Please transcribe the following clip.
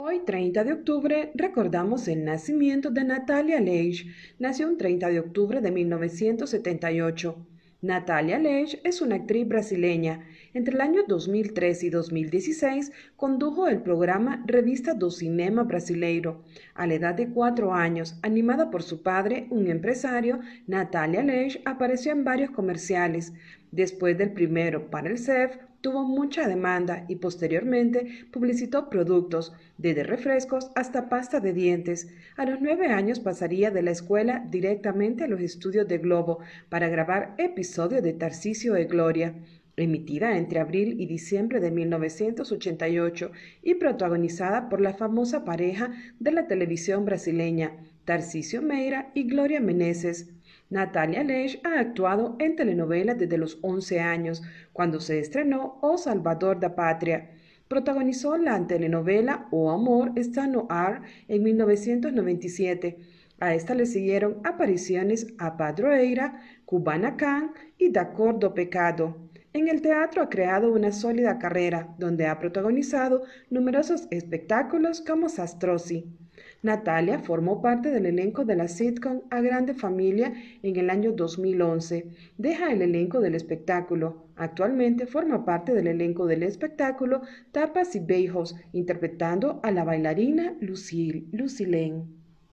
Hoy, 30 de octubre, recordamos el nacimiento de Natalia Leitch. Nació un 30 de octubre de 1978. Natalia Leitch es una actriz brasileña. Entre el año 2003 y 2016 condujo el programa Revista do Cinema Brasileiro. A la edad de cuatro años, animada por su padre, un empresario, Natalia Leitch apareció en varios comerciales. Después del primero para el CEF, tuvo mucha demanda y posteriormente publicitó productos, desde refrescos hasta pasta de dientes. A los nueve años pasaría de la escuela directamente a los estudios de Globo para grabar episodio de Tarcisio de Gloria emitida entre abril y diciembre de 1988 y protagonizada por la famosa pareja de la televisión brasileña, Tarcisio Meira y Gloria Meneses. Natalia Lech ha actuado en telenovelas desde los 11 años, cuando se estrenó O oh Salvador da Patria. Protagonizó la telenovela O oh Amor está no ar en 1997. A esta le siguieron apariciones a Padroeira, Cubana Khan y Da Cordo Pecado. En el teatro ha creado una sólida carrera, donde ha protagonizado numerosos espectáculos como Sastrosi. Natalia formó parte del elenco de la sitcom A Grande Familia en el año 2011. Deja el elenco del espectáculo. Actualmente forma parte del elenco del espectáculo Tapas y Beijos, interpretando a la bailarina Lucile.